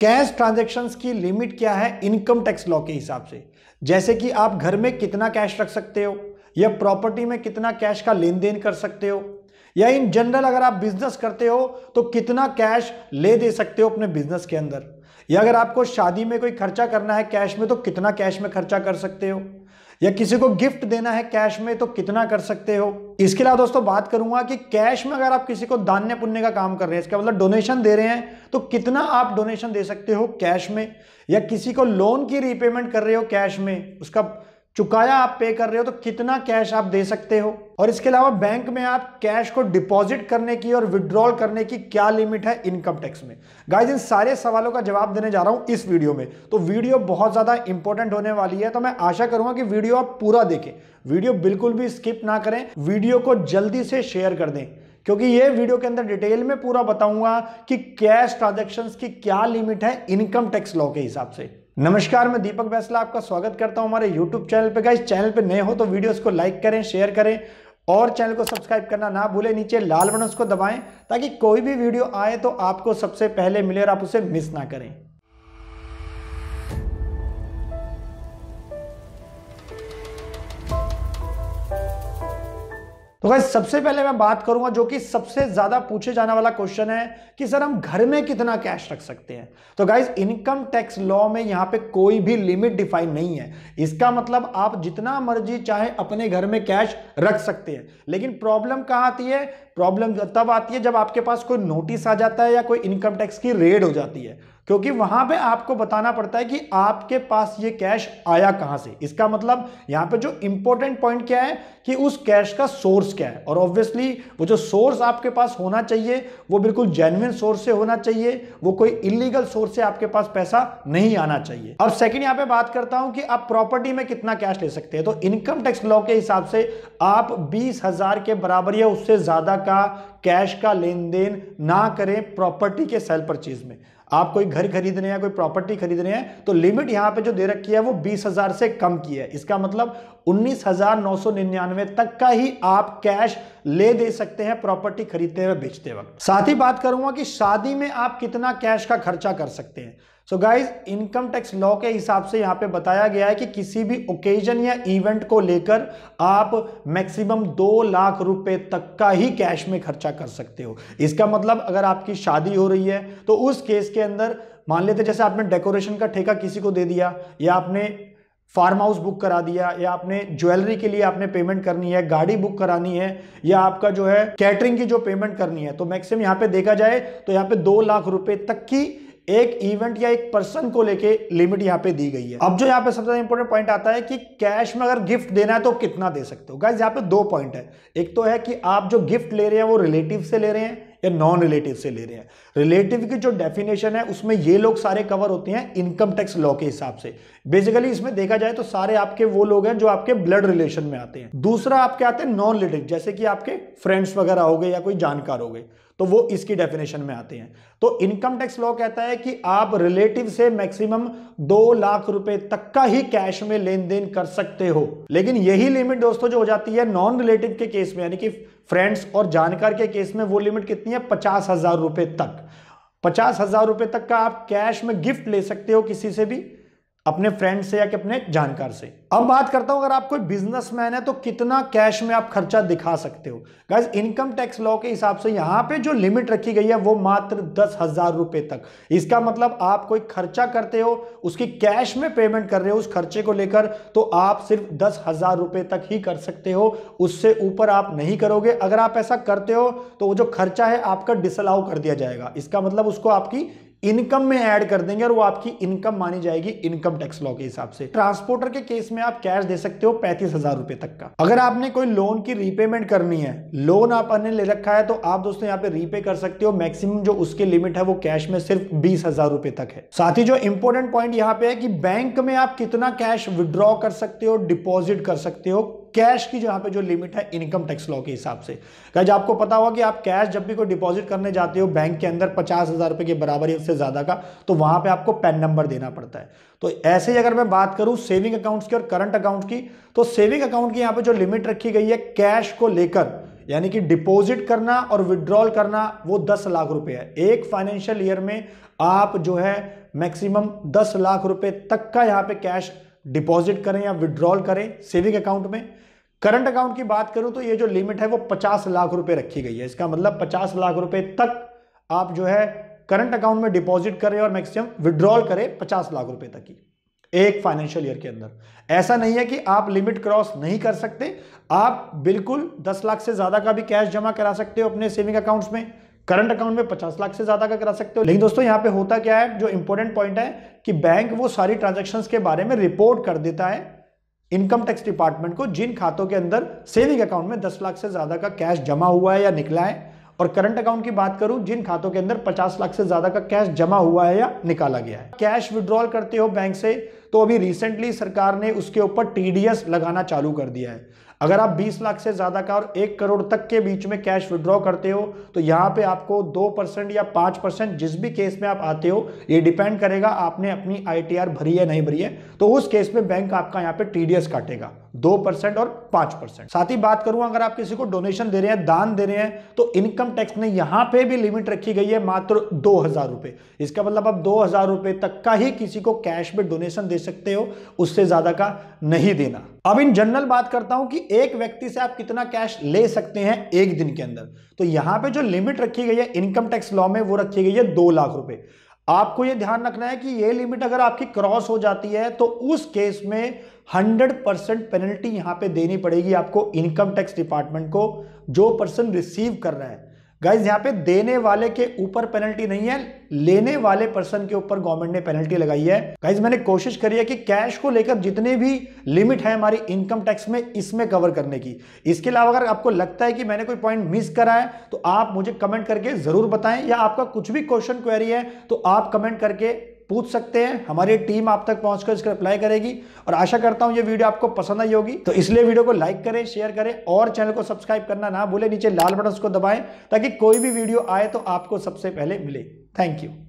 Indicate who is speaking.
Speaker 1: cash transaction की limit क्या है इनकम टैक्स लॉ के हिसाब से जैसे कि आप घर में कितना कैश रख सकते हो या प्रॉपर्टी में कितना कैश का लेन देन कर सकते हो या इन जनरल अगर आप बिजनेस करते हो तो कितना कैश ले दे सकते हो अपने बिजनेस के अंदर या अगर आपको शादी में कोई खर्चा करना है कैश में तो कितना कैश में खर्चा कर सकते हो या किसी को गिफ्ट देना है कैश में तो कितना कर सकते हो इसके अलावा दोस्तों बात करूंगा कि कैश में अगर आप किसी को दान्य पुण्य का काम कर रहे हैं इसका मतलब डोनेशन दे रहे हैं तो कितना आप डोनेशन दे सकते हो कैश में या किसी को लोन की रीपेमेंट कर रहे हो कैश में उसका चुकाया आप पे कर रहे हो तो कितना कैश आप दे सकते हो और इसके अलावा बैंक में आप कैश को डिपॉजिट करने की और विड्रॉल करने की क्या लिमिट है इनकम टैक्स में गाइस इन सारे सवालों का जवाब देने जा रहा हूं इस वीडियो में तो वीडियो बहुत ज़्यादा इंपॉर्टेंट होने वाली है तो मैं आशा करूंगा कि वीडियो आप पूरा देखें वीडियो बिल्कुल भी स्किप ना करें वीडियो को जल्दी से शेयर कर दें क्योंकि ये वीडियो के अंदर डिटेल में पूरा बताऊंगा कि कैश ट्रांजेक्शन की क्या लिमिट है इनकम टैक्स लॉ के हिसाब से नमस्कार मैं दीपक बैसला आपका स्वागत करता हूं हमारे YouTube चैनल पे गाइस चैनल पे नए हो तो वीडियोस को लाइक करें शेयर करें और चैनल को सब्सक्राइब करना ना भूलें नीचे लाल बटन उसको दबाएं ताकि कोई भी वीडियो आए तो आपको सबसे पहले मिले और आप उसे मिस ना करें तो भाई सबसे पहले मैं बात करूंगा जो कि सबसे ज्यादा पूछे जाने वाला क्वेश्चन है कि सर हम घर में कितना कैश रख सकते हैं तो गाइज इनकम टैक्स लॉ में यहां पे कोई भी लिमिट डिफाइन नहीं है इसका मतलब आप जितना मर्जी चाहे अपने घर में कैश रख सकते हैं लेकिन प्रॉब्लम कहाँ आती है प्रॉब्लम तब आती है जब आपके पास कोई नोटिस आ जाता है या कोई इनकम टैक्स की रेड हो जाती है क्योंकि वहां पे आपको बताना पड़ता है कि आपके पास ये कैश आया कहां से इसका मतलब यहां पे जो इंपॉर्टेंट पॉइंट क्या है कि उस कैश का सोर्स क्या है और ऑब्वियसली वो जो सोर्स आपके पास होना चाहिए वो बिल्कुल जेन्युन सोर्स से होना चाहिए वो कोई इलीगल सोर्स से आपके पास पैसा नहीं आना चाहिए अब सेकेंड यहां पे बात करता हूं कि आप प्रॉपर्टी में कितना कैश ले सकते हैं तो इनकम टैक्स लॉ के हिसाब से आप बीस हजार के बराबर या उससे ज्यादा का कैश का लेन देन ना करें प्रॉपर्टी के सेल परचेज में आप कोई घर खरीद रहे हैं कोई प्रॉपर्टी खरीद रहे हैं तो लिमिट यहां पे जो दे रखी है वो बीस हजार से कम की है इसका मतलब उन्नीस हजार नौ सौ निन्यानवे तक का ही आप कैश ले दे सकते हैं प्रॉपर्टी खरीदते हुए बेचते वक्त साथ ही बात करूंगा कि शादी में आप कितना कैश का खर्चा कर सकते हैं so guys income tax law के हिसाब से यहाँ पे बताया गया है कि किसी भी ओकेजन या इवेंट को लेकर आप मैक्सिमम दो लाख रुपए तक का ही कैश में खर्चा कर सकते हो इसका मतलब अगर आपकी शादी हो रही है तो उस केस के अंदर मान लेते जैसे आपने डेकोरेशन का ठेका किसी को दे दिया या आपने फार्म हाउस बुक करा दिया या आपने ज्वेलरी के लिए आपने पेमेंट करनी है गाड़ी बुक करानी है या आपका जो है कैटरिंग की जो पेमेंट करनी है तो मैक्सिमम यहाँ पे देखा जाए तो यहाँ पे दो लाख रुपए तक की एक इवेंट या एक पर्सन को लेके लिमिट यहाँ पे दी गई है अब जो यहाँ पे सबसे इंपॉर्टेंट पॉइंट आता है कि कैश में अगर गिफ्ट देना है तो कितना दे सकते हो गाइज यहाँ पे दो पॉइंट है एक तो है कि आप जो गिफ्ट ले रहे हैं वो रिलेटिव से ले रहे हैं या नॉन रिलेटिव से ले रहे हैं रिलेटिव की जो डेफिनेशन है उसमें ये लोग सारे कवर होते हैं इनकम टैक्स लॉ के हिसाब से बेसिकली इसमें देखा जाए तो सारे आपके वो लोग हैं जो आपके ब्लड रिलेशन में आते हैं दूसरा आपके आते हैं नॉन रिलेटिव जैसे कि आपके फ्रेंड्स वगैरह हो गए या कोई जानकार हो गए तो वो इसकी डेफिनेशन में आते हैं तो इनकम टैक्स लॉ कहता है कि आप रिलेटिव से मैक्सिमम दो लाख रुपए तक का ही कैश में लेन देन कर सकते हो लेकिन यही लिमिट दोस्तों जो हो जाती है नॉन रिलेटिव के केस में यानी कि फ्रेंड्स और जानकार के केस में वो लिमिट कितनी है पचास हजार रुपए तक पचास हजार रुपए तक का आप कैश में गिफ्ट ले सकते हो किसी से भी अपने फ्रेंड से या कि अपने जानकार से अब बात करता हूं अगर आप कोई बिजनेसमैन है तो कितना कैश में आप खर्चा दिखा सकते हो गाइज इनकम टैक्स लॉ के हिसाब से यहां पे जो लिमिट रखी गई है वो मात्र दस हजार रुपए तक इसका मतलब आप कोई खर्चा करते हो उसकी कैश में पेमेंट कर रहे हो उस खर्चे को लेकर तो आप सिर्फ दस हजार रुपए तक ही कर सकते हो उससे ऊपर आप नहीं करोगे अगर आप ऐसा करते हो तो वो जो खर्चा है आपका डिसअलाउ कर दिया जाएगा इसका मतलब उसको आपकी इनकम में ऐड कर देंगे और वो आपकी इनकम मानी जाएगी इनकम टैक्स लॉ के हिसाब से ट्रांसपोर्टर के केस में आप कैश दे सकते हो पैंतीस हजार रुपए तक का अगर आपने कोई लोन की रीपेमेंट करनी है लोन आपने ले रखा है तो आप दोस्तों यहाँ पे रीपे कर सकते हो मैक्सिमम जो उसके लिमिट है वो कैश में सिर्फ बीस हजार रुपए तक है साथ ही जो इंपॉर्टेंट पॉइंट यहाँ पे है कि बैंक में आप कितना कैश विड्रॉ कर सकते हो डिपोजिट कर सकते हो कैश की जहां पे जो लिमिट है इनकम टैक्स लॉ के हिसाब से गज आपको पता होगा कि आप कैश जब भी कोई डिपॉजिट करने जाते हो बैंक के अंदर पचास हज़ार रुपए के बराबर या उससे ज़्यादा का तो वहां पे आपको पैन नंबर देना पड़ता है तो ऐसे ही अगर मैं बात करूं सेविंग अकाउंट्स की और करंट अकाउंट की तो सेविंग अकाउंट की यहां पर जो लिमिट रखी गई है कैश को लेकर यानी कि डिपॉजिट करना और विड्रॉल करना वो दस लाख रुपए है एक फाइनेंशियल ईयर में आप जो है मैक्सिमम दस लाख रुपए तक का यहाँ पे कैश डिपॉजिट करें या विड्रॉल करें सेविंग अकाउंट में करंट अकाउंट की बात करूं तो ये जो लिमिट है वो पचास लाख रुपए रखी गई है इसका मतलब पचास लाख रुपए तक आप जो है करंट अकाउंट में डिपॉजिट करें और मैक्सिमम विड्रॉल करें पचास लाख रुपए तक की एक फाइनेंशियल ईयर के अंदर ऐसा नहीं है कि आप लिमिट क्रॉस नहीं कर सकते आप बिल्कुल दस लाख से ज़्यादा का भी कैश जमा करा सकते हो अपने सेविंग अकाउंट्स में करंट अकाउंट में पचास लाख से ज्यादा का करा सकते हो लेकिन दोस्तों यहाँ पे होता क्या है जो इंपॉर्टेंट पॉइंट है कि बैंक वो सारी ट्रांजेक्शन के बारे में रिपोर्ट कर देता है इनकम टैक्स डिपार्टमेंट को जिन खातों के अंदर सेविंग अकाउंट में दस लाख से ज्यादा का कैश जमा हुआ है या निकला है और करंट अकाउंट की बात करूं जिन खातों के अंदर 50 लाख से ज्यादा का कैश जमा हुआ है या निकाला गया है कैश विड्रॉल करते हो बैंक से तो अभी रिसेंटली सरकार ने उसके ऊपर टीडीएस लगाना चालू कर दिया है अगर आप 20 लाख से ज़्यादा का और एक करोड़ तक के बीच में कैश विड्रॉ करते हो तो यहां पे आपको दो परसेंट या पांच परसेंट जिस भी केस में आप आते हो ये डिपेंड करेगा आपने अपनी आईटीआर भरी है नहीं भरी है तो उस केस में बैंक आपका यहाँ पे टीडीएस काटेगा दो परसेंट और पांच परसेंट साथ ही बात करूं अगर आप किसी को डोनेशन दे रहे हैं दान दे रहे हैं तो इनकम टैक्स में यहां पे भी लिमिट रखी गई है मात्र दो हजार रुपए इसका मतलब आप दो हजार रुपए तक का ही किसी को कैश में डोनेशन दे सकते हो उससे ज्यादा का नहीं देना अब इन जनरल बात करता हूं कि एक व्यक्ति से आप कितना कैश ले सकते हैं एक दिन के अंदर तो यहां पर जो लिमिट रखी गई है इनकम टैक्स लॉ में वो रखी गई है दो लाख रुपए आपको यह ध्यान रखना है कि यह लिमिट अगर आपकी क्रॉस हो जाती है तो उस केस में 100 परसेंट पेनल्टी यहां पे देनी पड़ेगी आपको इनकम टैक्स डिपार्टमेंट को जो पर्सन रिसीव कर रहा है गाइज यहां पे देने वाले के ऊपर पेनल्टी नहीं है लेने वाले पर्सन के ऊपर गवर्नमेंट ने पेनल्टी लगाई है गाइज मैंने कोशिश करी है कि कैश को लेकर जितने भी लिमिट है हमारी इनकम टैक्स में इसमें कवर करने की इसके अलावा अगर आपको लगता है कि मैंने कोई पॉइंट मिस करा है तो आप मुझे कमेंट करके जरूर बताएं या आपका कुछ भी क्वेश्चन क्वेरी है तो आप कमेंट करके पूछ सकते हैं हमारी टीम आप तक पहुंचकर इसका अप्लाई करेगी और आशा करता हूं ये वीडियो आपको पसंद आई होगी तो इसलिए वीडियो को लाइक करें शेयर करें और चैनल को सब्सक्राइब करना ना भूले नीचे लाल बटन को दबाएं ताकि कोई भी वीडियो आए तो आपको सबसे पहले मिले थैंक यू